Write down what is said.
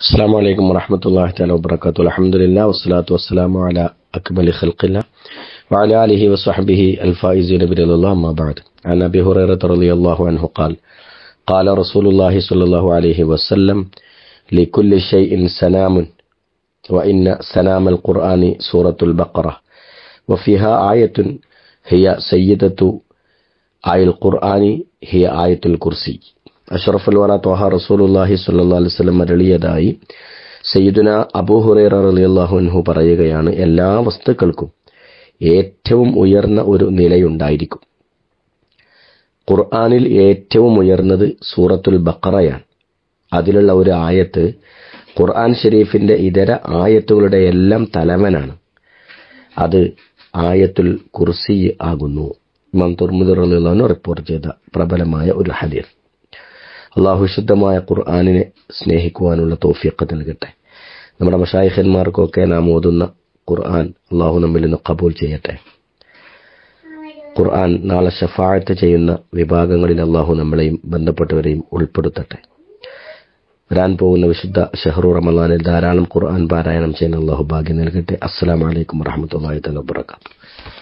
السلام عليكم ورحمة الله تعالى وبركاته الحمد لله والصلاة والسلام على أكمل خلق الله وعلى آله وصحبه الفائزين برضا الله ما بعد عن أبي هريرة رضي الله عنه قال قال رسول الله صلى الله عليه وسلم لكل شيء سلام وإن سلام القرآن سورة البقرة وفيها آية هي سيدة آية القرآن هي آية الكرسي അഷറഫുൽ വന ത്വഹ റസൂലുല്ലാഹി സല്ലാ അലുവല്ലം മരളിയതായി സയ്യിദുന അബൂഹുറൈറ റലിയല്ലാഹുൻഹു പറയുകയാണ് എല്ലാ വസ്തുക്കൾക്കും ഏറ്റവും ഉയർന്ന ഒരു നിലയുണ്ടായിരിക്കും ഖുർആാനിൽ ഏറ്റവും ഉയർന്നത് സൂറത്തുൽ ബക്കറയാണ് അതിലുള്ള ഒരു ആയത്ത് ഖുർആൻ ഷെരീഫിന്റെ ഇതര ആയത്തുകളുടെ എല്ലാം തലവനാണ് അത് ആയത്തുൽ കുർസി ആകുന്നു മന്തുർമുദർ തുർമുദ് റിപ്പോർട്ട് ചെയ്ത പ്രബലമായ ഒരു ഹദീർ അള്ളാഹു വിശുദ്ധമായ ഖുർആാനിനെ സ്നേഹിക്കുവാനുള്ള തോഫിയൊക്കെ നൽകട്ടെ നമ്മുടെ മഷായിഹന്മാർക്കൊക്കെ നാം ഓതുന്ന ഖുർആൻ അള്ളാഹു നമ്മിൽ നിന്ന് കബൂൽ ചെയ്യട്ടെ ഖുർആൻ നാളെ ഷഫായത്ത് ചെയ്യുന്ന വിഭാഗങ്ങളിൽ അള്ളാഹു നമ്മളെയും ബന്ധപ്പെട്ടവരെയും ഉൾപ്പെടുത്തട്ടെ വരാൻ പോകുന്ന വിശുദ്ധ ഷെഹറു റമലാനിൽ ധാരാളം ഖുർആൻ പാരായണം ചെയ്യുന്ന അള്ളാഹു ഭാഗ്യം നൽകട്ടെ അസ്സാം വലൈക്കും വറഹമത്തല്ലാഹി വാത്തു